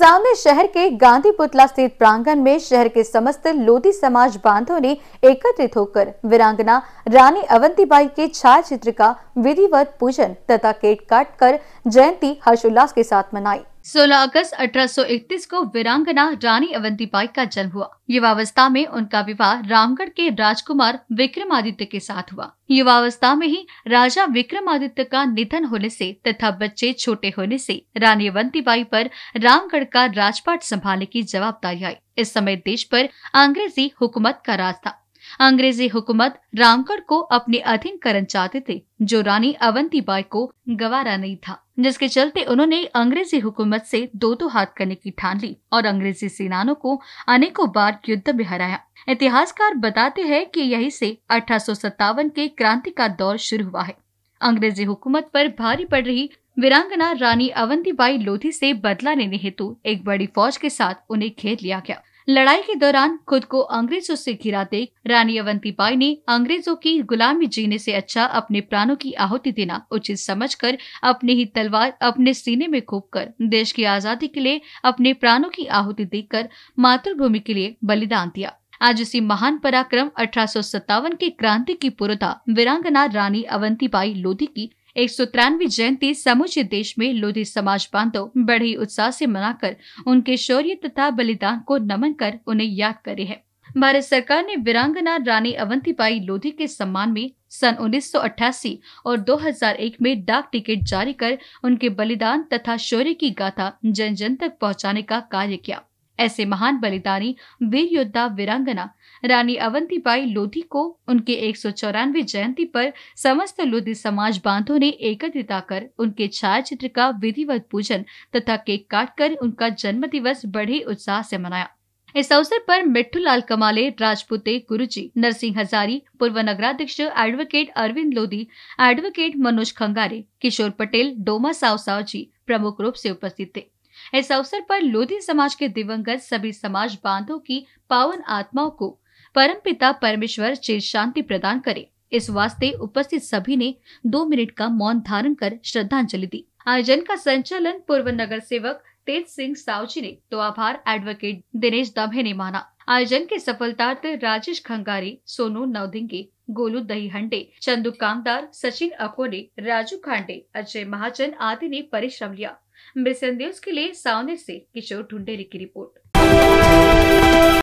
सामने शहर के गांधी पुतला स्थित प्रांगण में शहर के समस्त लोधी समाज बांधों ने एकत्रित होकर वीरांगना रानी अवंतीबाई के छायाचित्र का विधिवत पूजन तथा केक काट कर जयंती हर्षोल्लास के साथ मनाई 16 अगस्त 1831 को वीरांगना रानी अवंतीबाई का जन्म हुआ युवावस्था में उनका विवाह रामगढ़ के राजकुमार विक्रमादित्य के साथ हुआ युवावस्था में ही राजा विक्रमादित्य का निधन होने से तथा बच्चे छोटे होने से रानी अवंतीबाई पर रामगढ़ का राजपाट संभालने की जवाबदारी आई इस समय देश पर अंग्रेजी हुकूमत का राज था अंग्रेजी हुकूमत रामगढ़ को अपने अधीन करना चाहते थे जो रानी अवंतीबाई को गवारा नहीं था जिसके चलते उन्होंने अंग्रेजी हुकूमत से दो दो हाथ करने की ठान ली और अंग्रेजी सेनानों को अनेकों बार युद्ध में हराया इतिहासकार बताते हैं कि यही से अठारह के क्रांति का दौर शुरू हुआ है अंग्रेजी हुकूमत पर भारी पड़ रही वीरांगना रानी अवंतीबाई लोधी से बदला लेने हेतु एक बड़ी फौज के साथ उन्हें घेर लिया गया लड़ाई के दौरान खुद को अंग्रेजों से घिरा देख रानी अवंती बाई ने अंग्रेजों की गुलामी जीने से अच्छा अपने प्राणों की आहुति देना उचित समझकर अपनी ही तलवार अपने सीने में खूब कर देश की आजादी के लिए अपने प्राणों की आहुति देकर मातृभूमि के लिए बलिदान दिया आज इसी महान पराक्रम अठारह की क्रांति की पूर्वता वीरांगना रानी बाई लोधी की एक सौ तिरानवे जयंती समूचे देश में लोधी समाज बांधव बड़े ही उत्साह से मनाकर उनके शौर्य तथा बलिदान को नमन कर उन्हें याद करे है भारत सरकार ने वीरांगना रानी अवंतीबाई लोधी के सम्मान में सन 1988 और 2001 में डाक टिकट जारी कर उनके बलिदान तथा शौर्य की गाथा जन जन तक पहुंचाने का कार्य किया ऐसे महान बलिदानी वीर योद्धा वीरांगना रानी अवंतीबाई लोधी को उनके एक जयंती पर समस्त लोधी समाज बांधो ने एकत्रित आकर उनके छायाचित्र का विधिवत पूजन तथा केक काटकर उनका जन्म दिवस बड़े उत्साह से मनाया इस अवसर पर लाल कमाले राजपूते गुरुजी नरसिंह हजारी पूर्व नगराध्यक्ष एडवोकेट अरविंद लोधी एडवोकेट मनोज खंगारे किशोर पटेल डोमा साव साव जी प्रमुख रूप से उपस्थित थे इस अवसर पर लोधी समाज के दिवंगत सभी समाज बांधो की पावन आत्माओं को परमपिता परमेश्वर चिर शांति प्रदान करे इस वास्ते उपस्थित सभी ने दो मिनट का मौन धारण कर श्रद्धांजलि दी आयोजन का संचालन पूर्व नगर सेवक तेज सिंह सावजी ने तो आभार एडवोकेट दिनेश दम्भे ने माना आयोजन के सफलतार्थ राजेश खंगारी सोनू नवदिंगे गोलू दही हंडे चंदू कामदार सचिन अकोले राजू खांडे अजय महाजन आदि ने परिश्रम लिया मेरे संदेश के लिए सावने से किशोर ढूंढेरी की रिपोर्ट